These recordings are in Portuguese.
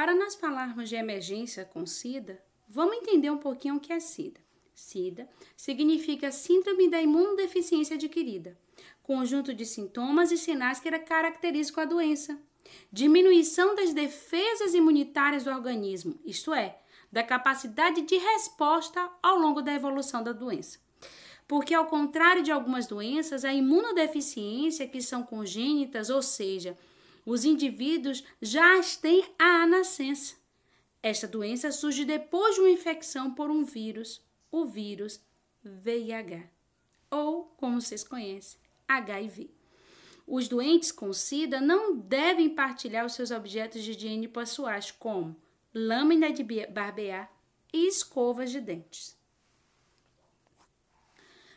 Para nós falarmos de emergência com SIDA, vamos entender um pouquinho o que é SIDA. SIDA significa Síndrome da Imunodeficiência Adquirida, conjunto de sintomas e sinais que era característico à doença. Diminuição das defesas imunitárias do organismo, isto é, da capacidade de resposta ao longo da evolução da doença. Porque, ao contrário de algumas doenças, a imunodeficiência, que são congênitas, ou seja, os indivíduos já as têm à nascença. Esta doença surge depois de uma infecção por um vírus, o vírus VIH, ou como vocês conhecem, HIV. Os doentes com SIDA não devem partilhar os seus objetos de higiene pessoais, como lâmina de barbear e escovas de dentes.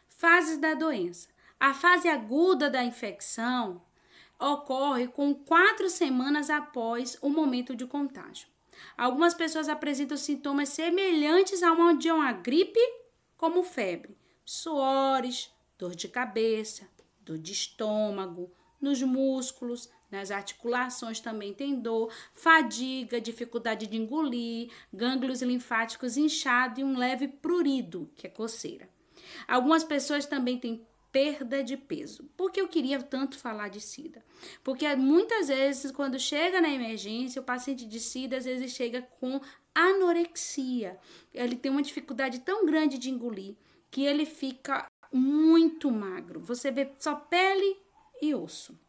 Fases da doença. A fase aguda da infecção ocorre com quatro semanas após o momento de contágio. Algumas pessoas apresentam sintomas semelhantes a uma de uma gripe, como febre, suores, dor de cabeça, dor de estômago, nos músculos, nas articulações também tem dor, fadiga, dificuldade de engolir, gânglios linfáticos inchados e um leve prurido, que é coceira. Algumas pessoas também têm perda de peso. Por que eu queria tanto falar de SIDA? Porque muitas vezes, quando chega na emergência, o paciente de SIDA às vezes chega com anorexia. Ele tem uma dificuldade tão grande de engolir que ele fica muito magro. Você vê só pele e osso.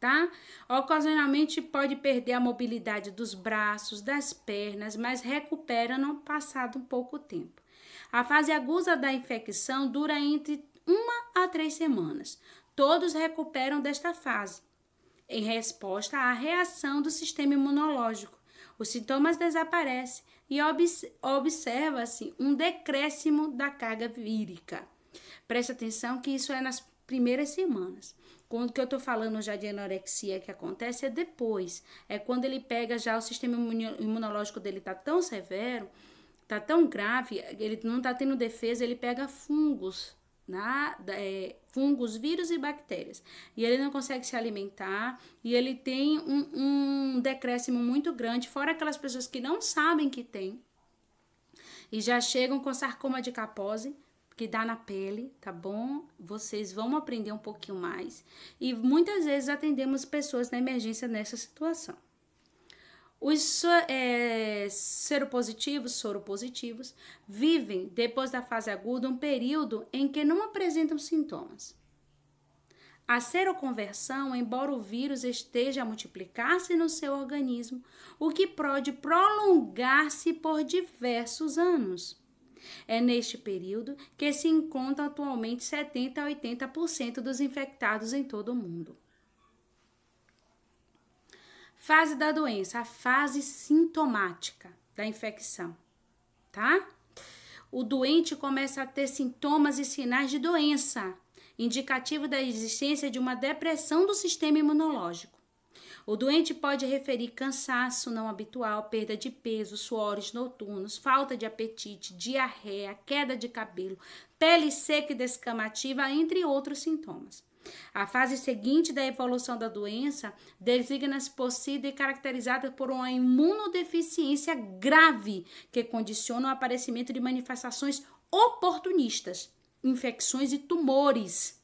Tá? Ocasionalmente pode perder a mobilidade dos braços, das pernas, mas recupera no passado um pouco tempo. A fase aguda da infecção dura entre uma a três semanas. Todos recuperam desta fase, em resposta à reação do sistema imunológico. Os sintomas desaparecem e observa-se um decréscimo da carga vírica. Preste atenção que isso é nas primeiras semanas. Quando que eu estou falando já de anorexia que acontece é depois. É quando ele pega já o sistema imunológico dele está tão severo, está tão grave, ele não está tendo defesa, ele pega fungos na, é, fungos, vírus e bactérias. E ele não consegue se alimentar e ele tem um, um decréscimo muito grande, fora aquelas pessoas que não sabem que tem e já chegam com sarcoma de capose, que dá na pele, tá bom? Vocês vão aprender um pouquinho mais. E muitas vezes atendemos pessoas na emergência nessa situação. Os é, seropositivos, soropositivos, vivem, depois da fase aguda, um período em que não apresentam sintomas. A seroconversão, embora o vírus esteja a multiplicar-se no seu organismo, o que pode prolongar-se por diversos anos. É neste período que se encontra atualmente 70 a 80% dos infectados em todo o mundo. Fase da doença, a fase sintomática da infecção, tá? O doente começa a ter sintomas e sinais de doença, indicativo da existência de uma depressão do sistema imunológico. O doente pode referir cansaço não habitual, perda de peso, suores noturnos, falta de apetite, diarreia, queda de cabelo, pele seca e descamativa, entre outros sintomas. A fase seguinte da evolução da doença designa-se por SIDA e caracterizada por uma imunodeficiência grave que condiciona o aparecimento de manifestações oportunistas, infecções e tumores.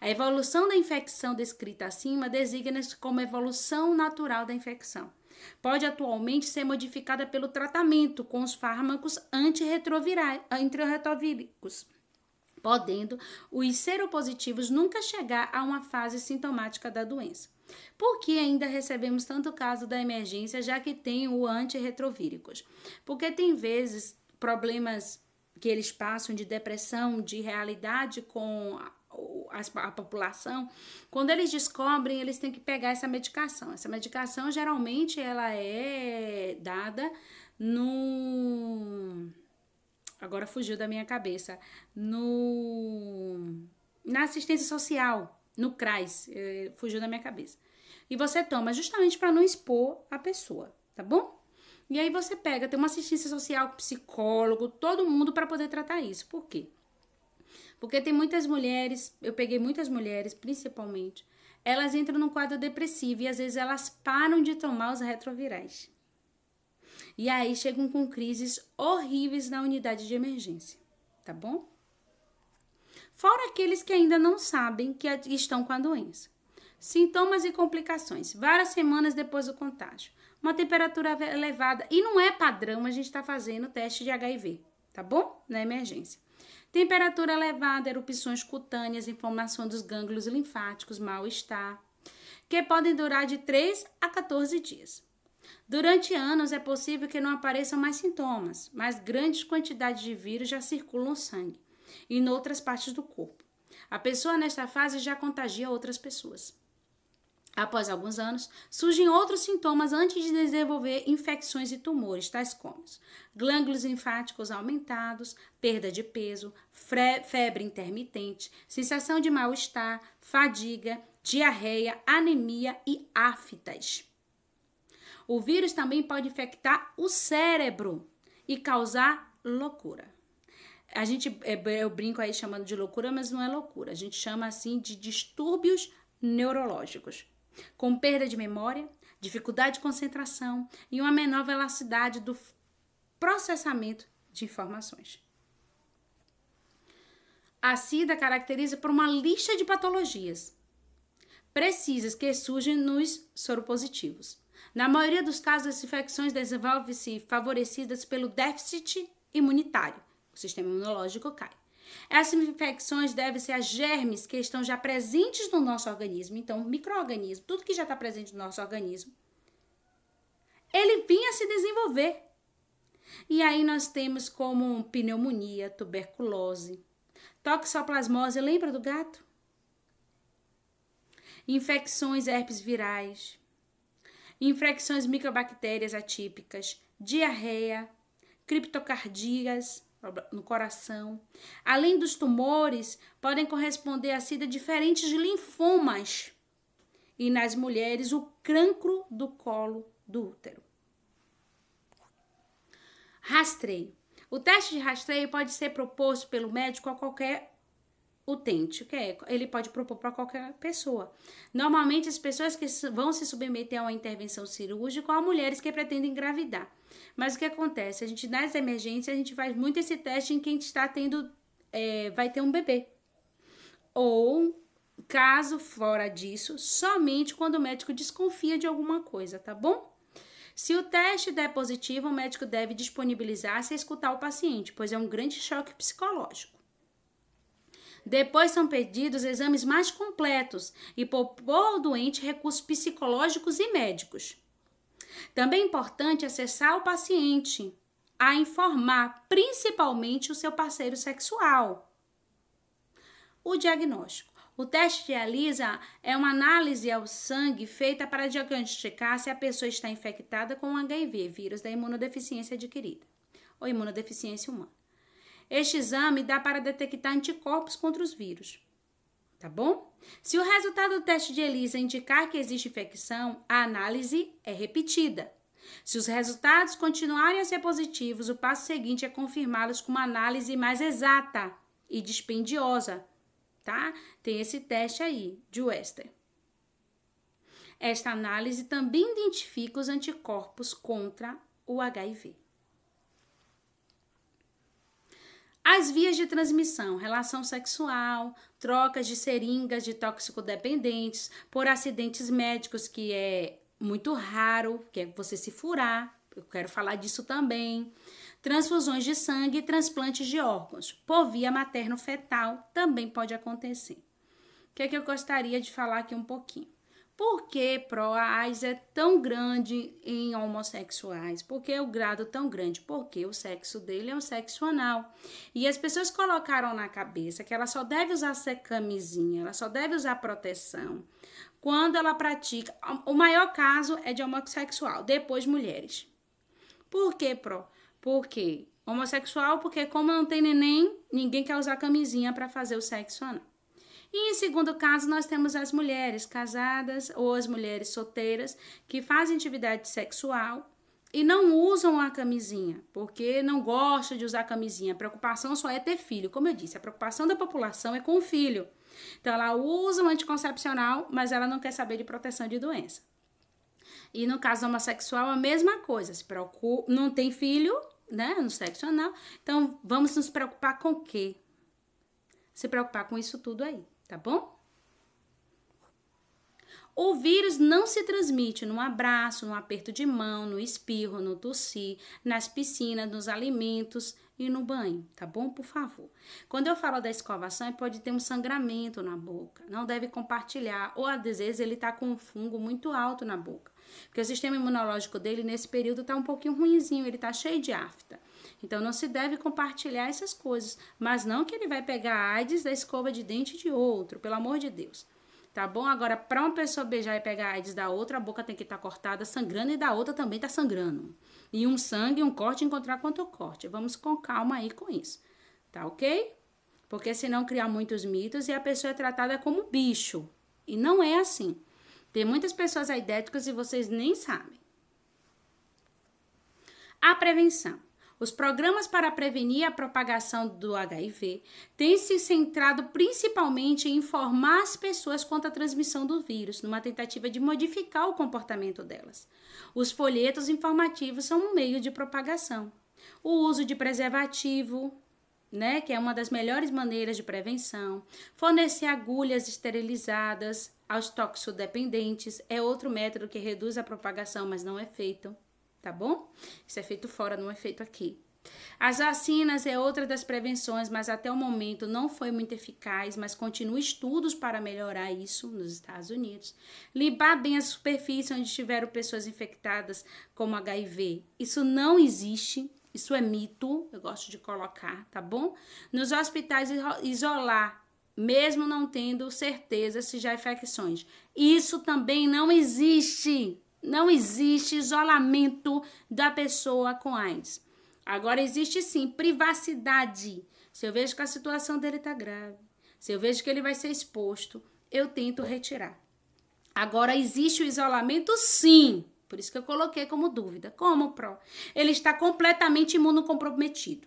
A evolução da infecção descrita acima designa-se como evolução natural da infecção. Pode atualmente ser modificada pelo tratamento com os fármacos antirretrovíricos podendo os seropositivos nunca chegar a uma fase sintomática da doença. Por que ainda recebemos tanto caso da emergência, já que tem o antirretrovíricos? Porque tem vezes problemas que eles passam de depressão, de realidade com a, população, quando eles descobrem, eles têm que pegar essa medicação. Essa medicação geralmente ela é dada no agora fugiu da minha cabeça, no na assistência social, no CRAS, eh, fugiu da minha cabeça. E você toma justamente para não expor a pessoa, tá bom? E aí você pega, tem uma assistência social, psicólogo, todo mundo para poder tratar isso. Por quê? Porque tem muitas mulheres, eu peguei muitas mulheres, principalmente, elas entram num quadro depressivo e às vezes elas param de tomar os retrovirais. E aí chegam com crises horríveis na unidade de emergência, tá bom? Fora aqueles que ainda não sabem que estão com a doença. Sintomas e complicações, várias semanas depois do contágio. Uma temperatura elevada, e não é padrão a gente estar tá fazendo teste de HIV, tá bom? Na emergência. Temperatura elevada, erupções cutâneas, inflamação dos gânglios linfáticos, mal-estar, que podem durar de 3 a 14 dias. Durante anos é possível que não apareçam mais sintomas, mas grandes quantidades de vírus já circulam no sangue e em outras partes do corpo. A pessoa nesta fase já contagia outras pessoas. Após alguns anos, surgem outros sintomas antes de desenvolver infecções e tumores, tais como glândulos linfáticos aumentados, perda de peso, febre intermitente, sensação de mal-estar, fadiga, diarreia, anemia e aftas. O vírus também pode infectar o cérebro e causar loucura. A gente, é, eu brinco aí chamando de loucura, mas não é loucura. A gente chama assim de distúrbios neurológicos, com perda de memória, dificuldade de concentração e uma menor velocidade do processamento de informações. A SIDA caracteriza por uma lista de patologias precisas que surgem nos soropositivos. Na maioria dos casos, as infecções desenvolvem-se favorecidas pelo déficit imunitário. O sistema imunológico cai. Essas infecções devem ser a germes que estão já presentes no nosso organismo, então microorganismo, tudo que já está presente no nosso organismo, ele vinha se desenvolver. E aí nós temos como pneumonia, tuberculose, toxoplasmose, lembra do gato? Infecções herpes virais, infecções microbactérias atípicas, diarreia, criptocardias no coração. Além dos tumores, podem corresponder a sida diferentes linfomas. E nas mulheres, o cancro do colo do útero. Rastreio. O teste de rastreio pode ser proposto pelo médico a qualquer o que é, ele pode propor para qualquer pessoa. Normalmente, as pessoas que vão se submeter a uma intervenção cirúrgica ou a mulheres que pretendem engravidar. Mas o que acontece? A gente, nas emergências, a gente faz muito esse teste em quem está tendo, é, vai ter um bebê. Ou, caso fora disso, somente quando o médico desconfia de alguma coisa, tá bom? Se o teste der positivo, o médico deve disponibilizar-se a escutar o paciente, pois é um grande choque psicológico. Depois são pedidos exames mais completos e poupou ao doente recursos psicológicos e médicos. Também é importante acessar o paciente a informar principalmente o seu parceiro sexual. O diagnóstico. O teste de ELISA é uma análise ao sangue feita para diagnosticar se a pessoa está infectada com HIV, vírus da imunodeficiência adquirida, ou imunodeficiência humana. Este exame dá para detectar anticorpos contra os vírus. Tá bom? Se o resultado do teste de ELISA indicar que existe infecção, a análise é repetida. Se os resultados continuarem a ser positivos, o passo seguinte é confirmá-los com uma análise mais exata e dispendiosa, tá? Tem esse teste aí de Wester. Esta análise também identifica os anticorpos contra o HIV. As vias de transmissão, relação sexual, trocas de seringas de toxicodependentes, por acidentes médicos, que é muito raro, que é você se furar, eu quero falar disso também. Transfusões de sangue e transplantes de órgãos, por via materno-fetal, também pode acontecer. O que é que eu gostaria de falar aqui um pouquinho? Por que PROAS é tão grande em homossexuais? Por que o grado tão grande? Porque o sexo dele é um sexo anal. E as pessoas colocaram na cabeça que ela só deve usar camisinha, ela só deve usar proteção quando ela pratica. O maior caso é de homossexual, depois mulheres. Por que PRO? Porque homossexual, porque como não tem neném, ninguém quer usar camisinha para fazer o sexo anal. E em segundo caso, nós temos as mulheres casadas ou as mulheres solteiras que fazem atividade sexual e não usam a camisinha, porque não gosta de usar camisinha. A preocupação só é ter filho, como eu disse, a preocupação da população é com o filho. Então ela usa um anticoncepcional, mas ela não quer saber de proteção de doença. E no caso homossexual, a mesma coisa. Se preocupa, não tem filho, né? No sexo anal. Então, vamos nos preocupar com o quê? Se preocupar com isso tudo aí tá bom? O vírus não se transmite num abraço, num aperto de mão, no espirro, no tossir, nas piscinas, nos alimentos e no banho, tá bom? Por favor. Quando eu falo da escovação, é pode ter um sangramento na boca, não deve compartilhar, ou às vezes ele tá com um fungo muito alto na boca, porque o sistema imunológico dele nesse período tá um pouquinho ruinzinho, ele tá cheio de afta. Então não se deve compartilhar essas coisas, mas não que ele vai pegar a AIDS da escova de dente de outro, pelo amor de Deus. Tá bom? Agora, para uma pessoa beijar e pegar a AIDS da outra, a boca tem que estar tá cortada, sangrando, e da outra também está sangrando. E um sangue, um corte, encontrar quanto corte. Vamos com calma aí com isso. Tá ok? Porque senão criar muitos mitos e a pessoa é tratada como bicho. E não é assim. Tem muitas pessoas aidéticas e vocês nem sabem. A prevenção. Os programas para prevenir a propagação do HIV têm se centrado principalmente em informar as pessoas quanto à transmissão do vírus, numa tentativa de modificar o comportamento delas. Os folhetos informativos são um meio de propagação. O uso de preservativo, né, que é uma das melhores maneiras de prevenção. Fornecer agulhas esterilizadas aos toxodependentes é outro método que reduz a propagação, mas não é feito tá bom? Isso é feito fora, não é feito aqui. As vacinas é outra das prevenções, mas até o momento não foi muito eficaz, mas continua estudos para melhorar isso nos Estados Unidos. Limpar bem a superfície onde tiveram pessoas infectadas com HIV. Isso não existe, isso é mito, eu gosto de colocar, tá bom? Nos hospitais isolar, mesmo não tendo certeza se já há infecções. Isso também não existe. Não existe isolamento da pessoa com AIDS. Agora existe sim privacidade. Se eu vejo que a situação dele está grave, se eu vejo que ele vai ser exposto, eu tento retirar. Agora existe o isolamento sim. Por isso que eu coloquei como dúvida. Como, Pro? Ele está completamente imunocomprometido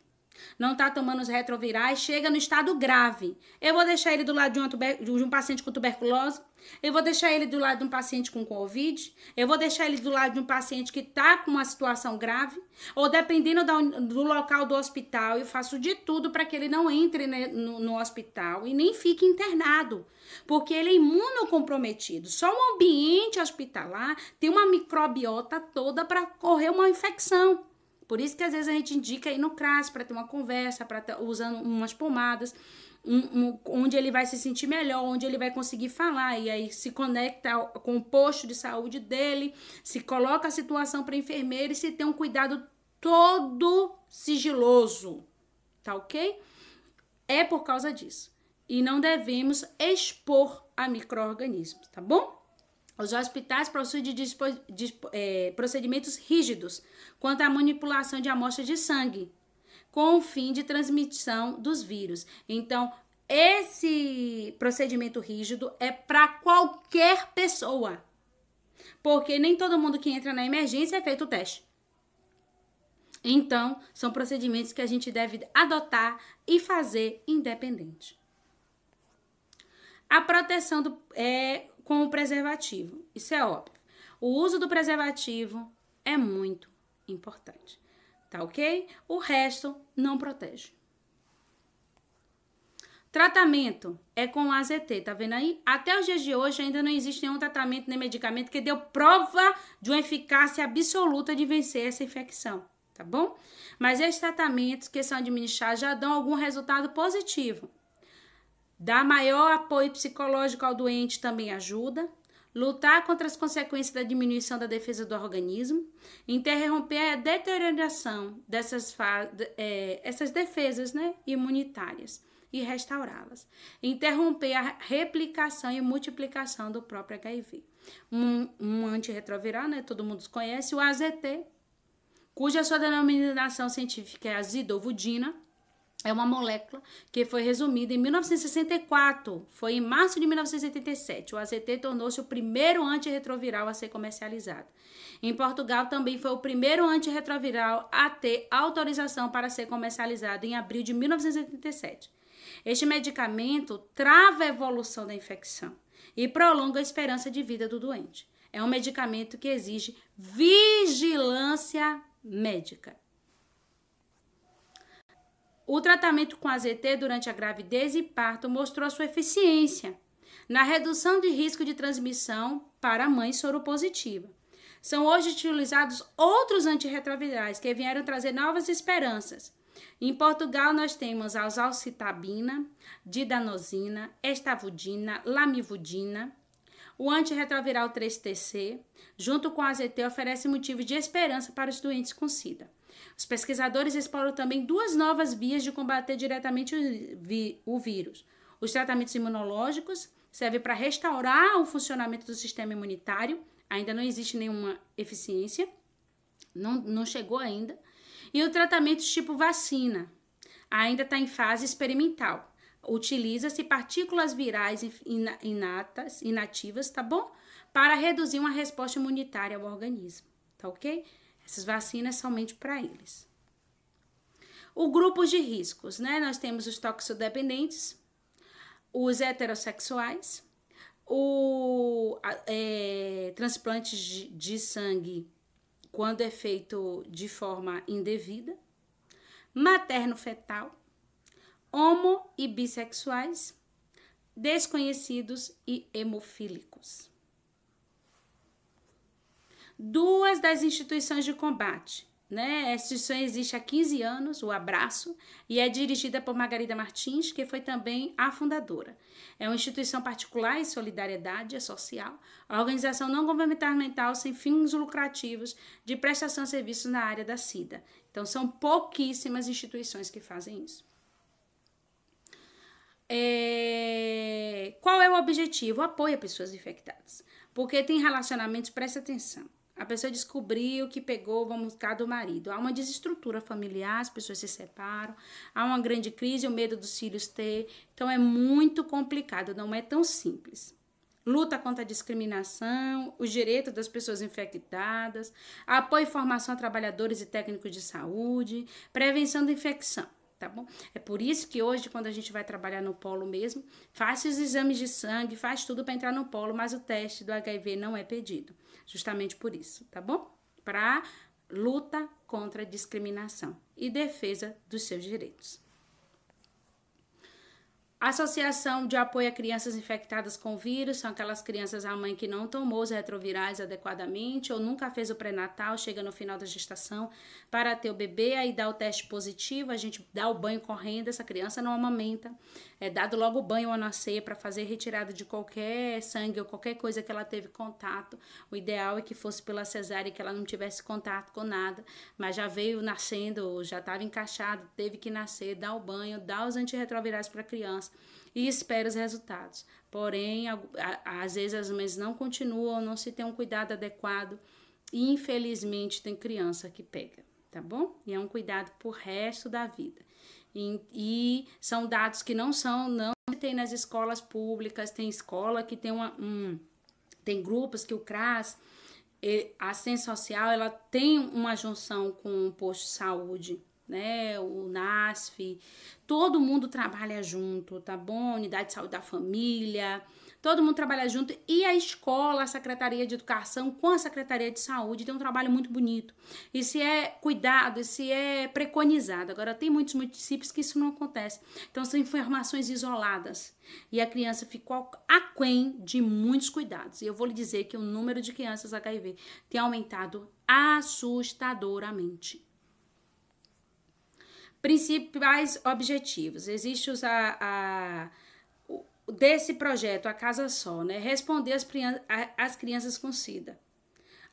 não está tomando os retrovirais, chega no estado grave. Eu vou deixar ele do lado de, uma, de, um paciente com tuberculose, eu vou deixar ele do lado de um paciente com Covid, eu vou deixar ele do lado de um paciente que está com uma situação grave, ou dependendo da, do local do hospital, eu faço de tudo para que ele não entre né, no, no hospital e nem fique internado, porque ele é imunocomprometido. Só o ambiente hospitalar tem uma microbiota toda para correr uma infecção. Por isso que às vezes a gente indica ir no CRAS para ter uma conversa, para estar tá usando umas pomadas, um, um, onde ele vai se sentir melhor, onde ele vai conseguir falar e aí se conecta com o posto de saúde dele, se coloca a situação para enfermeira e se tem um cuidado todo sigiloso, tá ok? É por causa disso. E não devemos expor a micro-organismos, tá bom? Os hospitais possuem de é, procedimentos rígidos quanto à manipulação de amostras de sangue, com o fim de transmissão dos vírus. Então, esse procedimento rígido é para qualquer pessoa, porque nem todo mundo que entra na emergência é feito o teste. Então, são procedimentos que a gente deve adotar e fazer independente. A proteção do, é, com o preservativo. Isso é óbvio. O uso do preservativo é muito importante. Tá ok? O resto não protege. Tratamento é com AZT, tá vendo aí? Até os dias de hoje ainda não existe nenhum tratamento nem medicamento que deu prova de uma eficácia absoluta de vencer essa infecção, tá bom? Mas esses tratamentos que são administrados já dão algum resultado positivo, Dar maior apoio psicológico ao doente também ajuda. Lutar contra as consequências da diminuição da defesa do organismo, interromper a deterioração dessas é, essas defesas né, imunitárias e restaurá-las, interromper a replicação e multiplicação do próprio HIV. Um, um antirretroviral, né, todo mundo conhece, o AZT, cuja sua denominação científica é azidovudina, é uma molécula que foi resumida em 1964. Foi em março de 1987. O AZT tornou-se o primeiro antirretroviral a ser comercializado. Em Portugal também foi o primeiro antirretroviral a ter autorização para ser comercializado em abril de 1987. Este medicamento trava a evolução da infecção e prolonga a esperança de vida do doente. É um medicamento que exige vigilância médica. O tratamento com AZT durante a gravidez e parto mostrou a sua eficiência na redução de risco de transmissão para a mãe soropositiva. São hoje utilizados outros antirretrovirais que vieram trazer novas esperanças. Em Portugal, nós temos a oxalcitabina, didanosina, estavudina, lamivudina. O antirretroviral 3TC, junto com a AZT, oferece motivo de esperança para os doentes com SIDA. Os pesquisadores exploram também duas novas vias de combater diretamente o vírus. Os tratamentos imunológicos servem para restaurar o funcionamento do sistema imunitário, ainda não existe nenhuma eficiência, não, não chegou ainda. E o tratamento tipo vacina, ainda está em fase experimental. Utiliza-se partículas virais inatas, inativas, tá bom? Para reduzir uma resposta imunitária ao organismo, tá ok? Essas vacinas somente para eles. O grupo de riscos, né? Nós temos os toxodependentes, os heterossexuais, o é, transplante de, de sangue quando é feito de forma indevida, materno-fetal, homo e bissexuais, desconhecidos e hemofílicos duas das instituições de combate. Né? instituição existe há 15 anos, o Abraço, e é dirigida por Margarida Martins, que foi também a fundadora. É uma instituição particular e solidariedade é social, a organização não governamental sem fins lucrativos de prestação de serviços na área da SIDA. Então, são pouquíssimas instituições que fazem isso. É... Qual é o objetivo? Apoia pessoas infectadas. Porque tem relacionamentos, presta atenção. A pessoa descobriu que pegou, vamos buscar do marido. Há uma desestrutura familiar, as pessoas se separam, há uma grande crise, o medo dos filhos ter. Então é muito complicado, não é tão simples. Luta contra a discriminação, os direitos das pessoas infectadas, apoio e formação a trabalhadores e técnicos de saúde, prevenção da infecção tá bom? É por isso que hoje, quando a gente vai trabalhar no polo mesmo, faz os exames de sangue, faz tudo para entrar no polo, mas o teste do HIV não é pedido justamente por isso, tá bom? Para luta contra a discriminação e defesa dos seus direitos. Associação de apoio a crianças infectadas com vírus são aquelas crianças a mãe que não tomou os retrovirais adequadamente ou nunca fez o pré-natal, chega no final da gestação para ter o bebê, aí dá o teste positivo, a gente dá o banho correndo, essa criança não amamenta, é dado logo o banho ao nascer para fazer retirada de qualquer sangue ou qualquer coisa que ela teve contato. O ideal é que fosse pela cesárea, que ela não tivesse contato com nada, mas já veio nascendo, já estava encaixado, teve que nascer, dá o banho, dá os antirretrovirais para a criança e espera os resultados. Porém, às vezes as mães não continuam, não se tem um cuidado adequado e infelizmente tem criança que pega, tá bom? E é um cuidado pro resto da vida. E, e são dados que não são, não tem nas escolas públicas, tem escola que tem uma, um, tem grupos que o CRAS, a assistência social, ela tem uma junção com o posto de saúde, né? O NASF, todo mundo trabalha junto, tá bom? Unidade de saúde da família, todo mundo trabalha junto e a escola, a Secretaria de Educação com a Secretaria de Saúde tem um trabalho muito bonito. E se é cuidado, se é preconizado. Agora tem muitos municípios que isso não acontece. Então são informações isoladas e a criança ficou aquém de muitos cuidados. E eu vou lhe dizer que o número de crianças HIV tem aumentado assustadoramente. Principais objetivos. Existe os, a, a desse projeto A Casa Só, né? Responder as, as crianças com SIDA.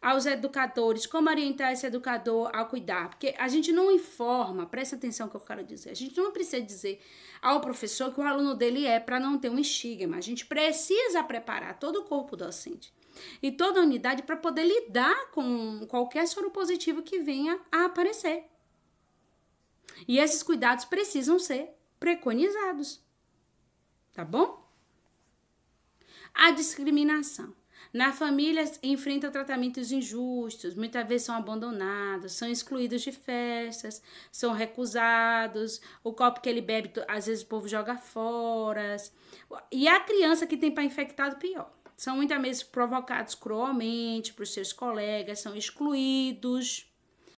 Aos educadores, como orientar esse educador ao cuidar? Porque a gente não informa, presta atenção que eu quero dizer, a gente não precisa dizer ao professor que o aluno dele é para não ter um estigma. A gente precisa preparar todo o corpo docente e toda a unidade para poder lidar com qualquer soro positivo que venha a aparecer. E esses cuidados precisam ser preconizados. Tá bom? A discriminação. Na família enfrentam tratamentos injustos, muitas vezes são abandonados, são excluídos de festas, são recusados, o copo que ele bebe, às vezes o povo joga fora. E a criança que tem pai infectado, pior. São muitas vezes provocados cruelmente para os seus colegas, são excluídos.